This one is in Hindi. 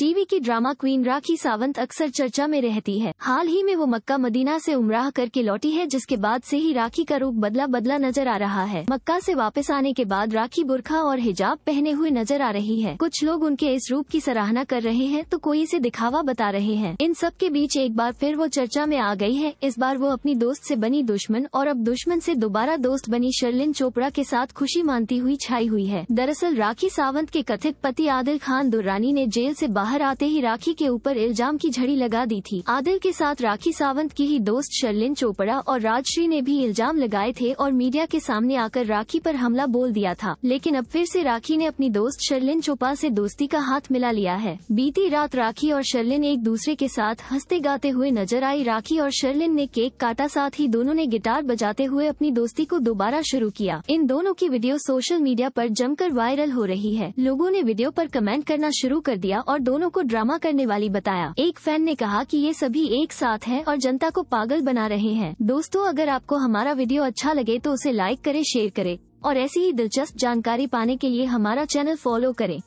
टीवी की ड्रामा क्वीन राखी सावंत अक्सर चर्चा में रहती है हाल ही में वो मक्का मदीना से उमराह करके लौटी है जिसके बाद से ही राखी का रूप बदला बदला नजर आ रहा है मक्का से वापस आने के बाद राखी बुरखा और हिजाब पहने हुए नजर आ रही है कुछ लोग उनके इस रूप की सराहना कर रहे हैं तो कोई इसे दिखावा बता रहे हैं इन सब के बीच एक बार फिर वो चर्चा में आ गई है इस बार वो अपनी दोस्त से बनी दुश्मन और अब दुश्मन से दोबारा दोस्त बनी शर्लिन चोपड़ा के साथ खुशी मानती हुई छाई हुई है दरअसल राखी सावंत के कथित पति आदिल खान दुर्रानी ने जेल से बाहर बाहर आते ही राखी के ऊपर इल्जाम की झड़ी लगा दी थी आदिल के साथ राखी सावंत की ही दोस्त शर्लिन चोपड़ा और राजश्री ने भी इल्जाम लगाए थे और मीडिया के सामने आकर राखी पर हमला बोल दिया था लेकिन अब फिर से राखी ने अपनी दोस्त शर्लिन चोपा से दोस्ती का हाथ मिला लिया है बीती रात राखी और शर्लिन एक दूसरे के साथ हंसते गाते हुए नजर आई राखी और शर्लिन ने केक काटा साथ ही दोनों ने गिटार बजाते हुए अपनी दोस्ती को दोबारा शुरू किया इन दोनों की वीडियो सोशल मीडिया पर जमकर वायरल हो रही है लोगों ने वीडियो पर कमेंट करना शुरू कर दिया और दोनों दोनों को ड्रामा करने वाली बताया एक फैन ने कहा कि ये सभी एक साथ हैं और जनता को पागल बना रहे हैं दोस्तों अगर आपको हमारा वीडियो अच्छा लगे तो उसे लाइक करे शेयर करे और ऐसी ही दिलचस्प जानकारी पाने के लिए हमारा चैनल फॉलो करें